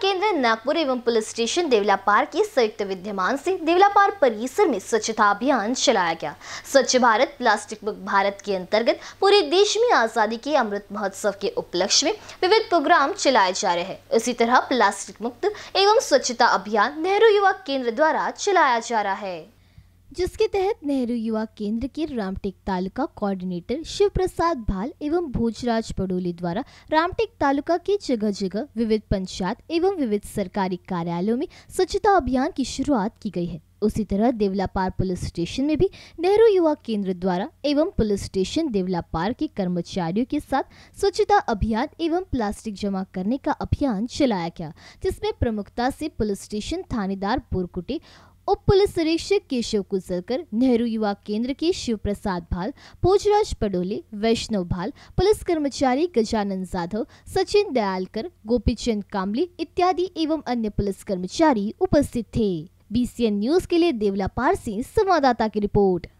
केंद्र नागपुर एवं police station देवला पार्क के संयुक्त विद्यमान से देवला पार्क परिसर में स्वच्छता अभियान चलाया गया स्वच्छ भारत प्लास्टिक मुक्त भारत के अंतर्गत पूरे देश में आजादी के अमृत महोत्सव के उपलक्ष्य में विविध प्रोग्राम चलाए जा रहे हैं इसी तरह प्लास्टिक मुक्त एवं स्वच्छता अभियान नेहरू युवा केंद्र द्वारा चलाया जा रहा है जिसके तहत नेहरू युवा केंद्र के रामटेक तालुका कोऑर्डिनेटर शिव प्रसाद भाल एवं भोजराज पडोली द्वारा रामटेक तालुका के जगह जगह विविध पंचायत एवं विविध सरकारी कार्यालयों में स्वच्छता अभियान की शुरुआत की गई है उसी तरह देवलापार पुलिस स्टेशन में भी नेहरू युवा केंद्र द्वारा एवं पुलिस स्टेशन देवलापार के कर्मचारियों के साथ स्वच्छता अभियान एवं प्लास्टिक जमा करने का अभियान चलाया गया जिसमें प्रमुखता से पुलिस स्टेशन थानेदार बोरकुटे उप पुलिस निरीक्षक केशव कुलसरकर नेहरू युवा केंद्र के शिव प्रसाद भाल पोजराज पडोले वैष्णव भाल पुलिस कर्मचारी गजानन जाधव सचिन दयालकर गोपीचंद कामली इत्यादि एवं अन्य पुलिस कर्मचारी उपस्थित थे बीसीएन न्यूज के लिए देवला पारसी संवाददाता की रिपोर्ट